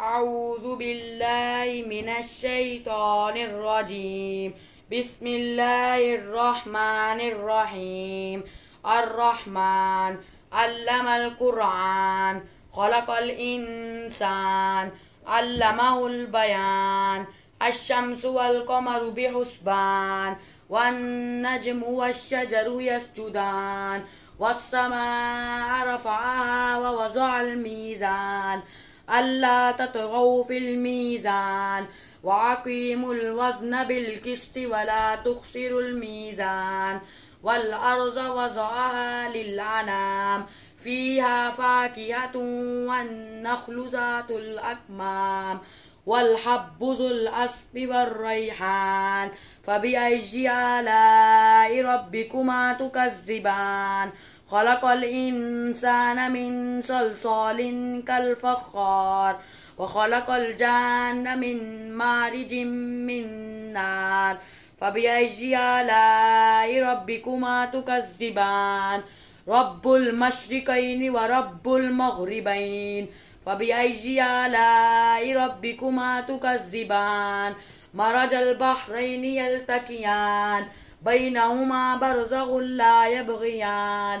أعوذ بالله من الشيطان الرجيم بسم الله الرحمن الرحيم الرحمن علم القرآن خلق الإنسان علمه البيان الشمس والقمر بحسبان والنجم والشجر يسجدان والسماء رفعها ووضع الميزان ألا تطغوا في الميزان وأقيموا الوزن بالقسط ولا تخسروا الميزان والأرض وضعها للأنام فيها فاكهة والنخل ذات الأكمام والحب ذو الأسب والريحان فبأي آلاء ربكما تكذبان خلق الإنسان من صلصال كالفخار وخلق الجان من مارج من نار فبأي آلاء ربكما تكذبان رب المشرقين ورب المغربين فبأي آلاء ربكما تكذبان مرج البحرين يلتقيان بينهما برزغ لا يبغيان